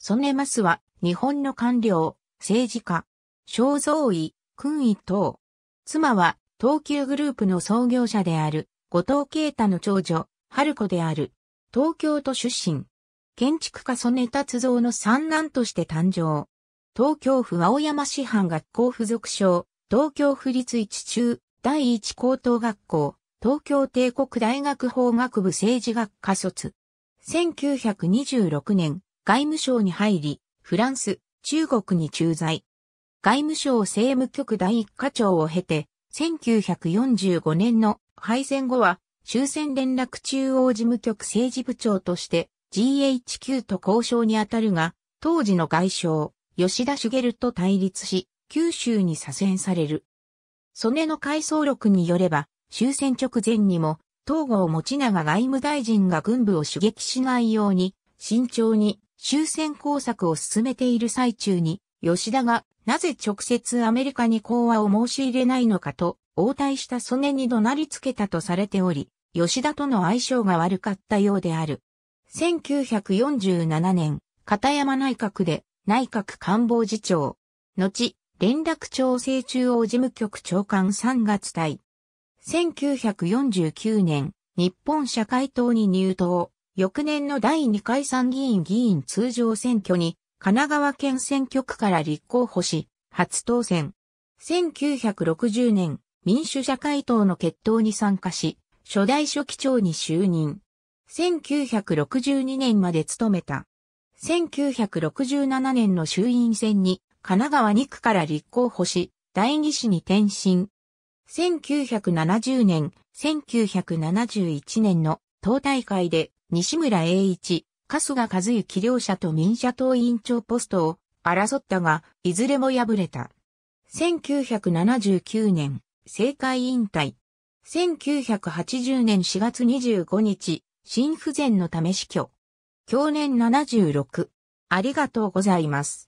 ソネマスは、日本の官僚、政治家、肖像医、君位等。妻は、東急グループの創業者である、後藤啓太の長女、春子である。東京都出身。建築家曽根達造の三男として誕生。東京府青山市藩学校附属省、東京府立一中、第一高等学校、東京帝国大学法学部政治学科卒。1926年、外務省に入り、フランス、中国に駐在。外務省政務局第一課長を経て、1945年の敗戦後は終戦連絡中央事務局政治部長として GHQ と交渉にあたるが、当時の外相、吉田茂と対立し、九州に左遷される。曽根の回想録によれば、終戦直前にも、東郷持長外務大臣が軍部を襲撃しないように、慎重に終戦工作を進めている最中に、吉田がなぜ直接アメリカに講和を申し入れないのかと、応対した曽根に怒鳴りつけたとされており、吉田との相性が悪かったようである。1947年、片山内閣で内閣官房次長、後、連絡調整中央事務局長官3月隊。1949年、日本社会党に入党。翌年の第2回参議院議員通常選挙に、神奈川県選挙区から立候補し、初当選。1960年、民主社会党の決闘に参加し、初代書記長に就任。1962年まで務めた。1967年の衆院選に、神奈川2区から立候補し、第2市に転身。1970年、1971年の党大会で西村栄一、春日和幸両者と民社党委員長ポストを争ったが、いずれも敗れた。1979年、政界引退。1980年4月25日、心不全のため死去。去年76。ありがとうございます。